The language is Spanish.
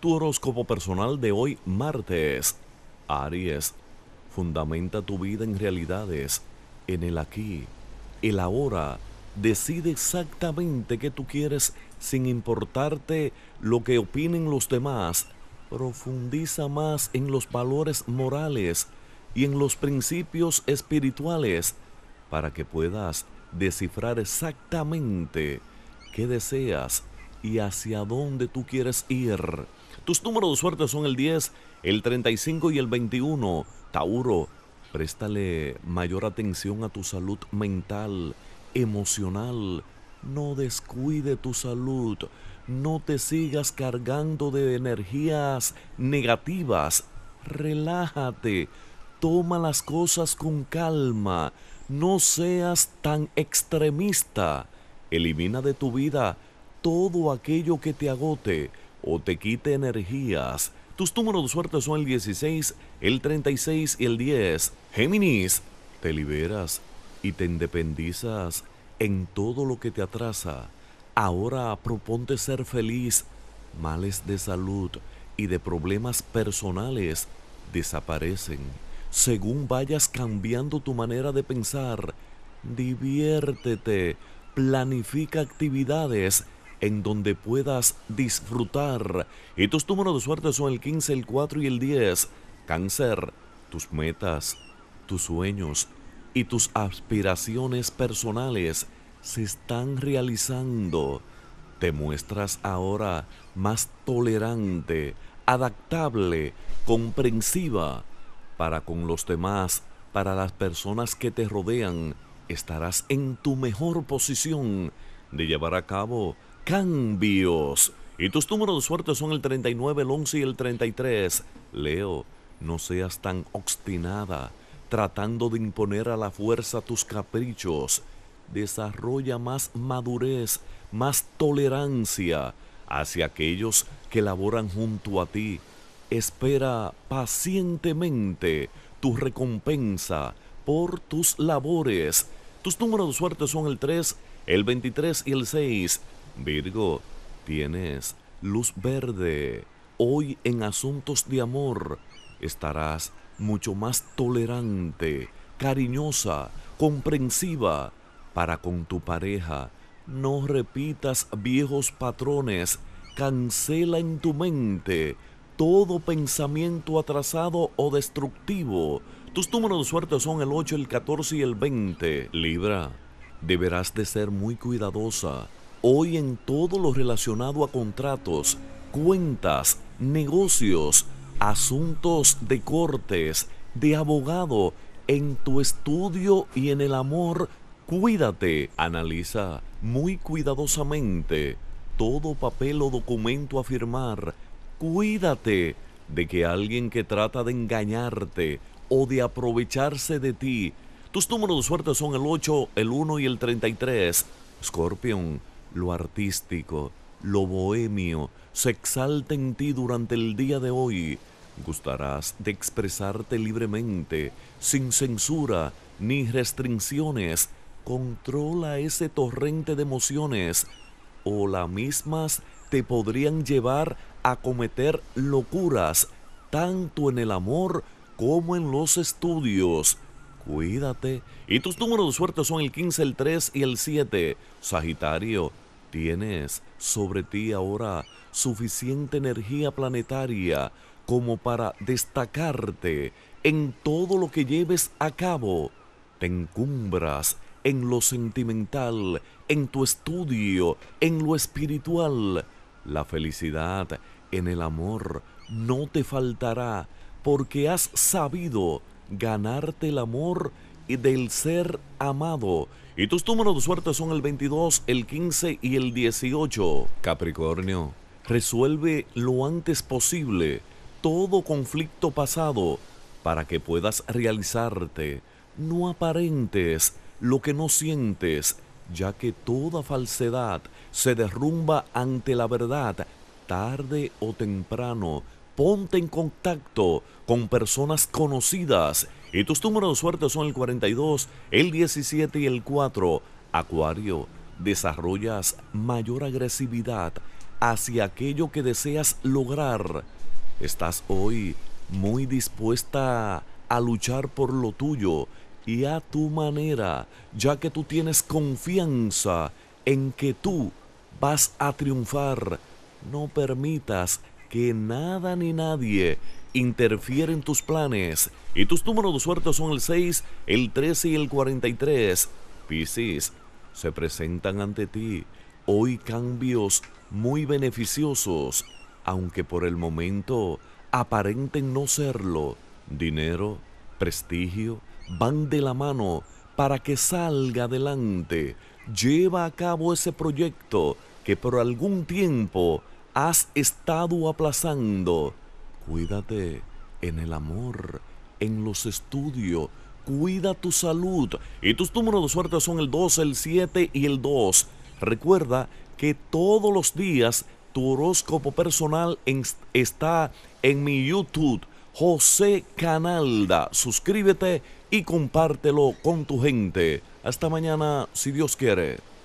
Tu horóscopo personal de hoy martes. Aries, fundamenta tu vida en realidades, en el aquí, el ahora. Decide exactamente qué tú quieres sin importarte lo que opinen los demás. Profundiza más en los valores morales y en los principios espirituales para que puedas descifrar exactamente qué deseas y hacia dónde tú quieres ir. Tus números de suerte son el 10, el 35 y el 21. Tauro, préstale mayor atención a tu salud mental, emocional. No descuide tu salud. No te sigas cargando de energías negativas. Relájate. Toma las cosas con calma. No seas tan extremista. Elimina de tu vida todo aquello que te agote o te quite energías. Tus números de suerte son el 16, el 36 y el 10. Géminis, te liberas y te independizas en todo lo que te atrasa. Ahora proponte ser feliz. Males de salud y de problemas personales desaparecen. Según vayas cambiando tu manera de pensar, diviértete, planifica actividades en donde puedas disfrutar. Y tus números de suerte son el 15, el 4 y el 10. Cáncer, tus metas, tus sueños y tus aspiraciones personales se están realizando. Te muestras ahora más tolerante, adaptable, comprensiva para con los demás, para las personas que te rodean. Estarás en tu mejor posición de llevar a cabo cambios. Y tus números de suerte son el 39, el 11 y el 33. Leo, no seas tan obstinada tratando de imponer a la fuerza tus caprichos. Desarrolla más madurez, más tolerancia hacia aquellos que laboran junto a ti. Espera pacientemente tu recompensa por tus labores. Tus números de suerte son el 3, el 23 y el 6. Virgo, tienes luz verde. Hoy en asuntos de amor estarás mucho más tolerante, cariñosa, comprensiva para con tu pareja. No repitas viejos patrones. Cancela en tu mente todo pensamiento atrasado o destructivo. Tus números de suerte son el 8, el 14 y el 20. Libra, deberás de ser muy cuidadosa Hoy en todo lo relacionado a contratos, cuentas, negocios, asuntos de cortes, de abogado, en tu estudio y en el amor, cuídate, analiza muy cuidadosamente todo papel o documento a firmar. Cuídate de que alguien que trata de engañarte o de aprovecharse de ti. Tus números de suerte son el 8, el 1 y el 33. Scorpion, lo artístico, lo bohemio, se exalta en ti durante el día de hoy. Gustarás de expresarte libremente, sin censura ni restricciones. Controla ese torrente de emociones o las mismas te podrían llevar a cometer locuras, tanto en el amor como en los estudios cuídate. Y tus números de suerte son el 15, el 3 y el 7. Sagitario, tienes sobre ti ahora suficiente energía planetaria como para destacarte en todo lo que lleves a cabo. Te encumbras en lo sentimental, en tu estudio, en lo espiritual. La felicidad en el amor no te faltará porque has sabido ganarte el amor y del ser amado. Y tus números de suerte son el 22, el 15 y el 18. Capricornio, resuelve lo antes posible todo conflicto pasado para que puedas realizarte. No aparentes lo que no sientes, ya que toda falsedad se derrumba ante la verdad tarde o temprano ponte en contacto con personas conocidas. Y tus números de suerte son el 42, el 17 y el 4. Acuario, desarrollas mayor agresividad hacia aquello que deseas lograr. Estás hoy muy dispuesta a luchar por lo tuyo y a tu manera, ya que tú tienes confianza en que tú vas a triunfar. No permitas que nada ni nadie interfiere en tus planes. Y tus números de suerte son el 6, el 13 y el 43. Piscis, se presentan ante ti hoy cambios muy beneficiosos, aunque por el momento aparenten no serlo. Dinero, prestigio, van de la mano para que salga adelante. Lleva a cabo ese proyecto que por algún tiempo has estado aplazando. Cuídate en el amor, en los estudios, cuida tu salud. Y tus números de suerte son el 2, el 7 y el 2. Recuerda que todos los días tu horóscopo personal está en mi YouTube, José Canalda. Suscríbete y compártelo con tu gente. Hasta mañana, si Dios quiere.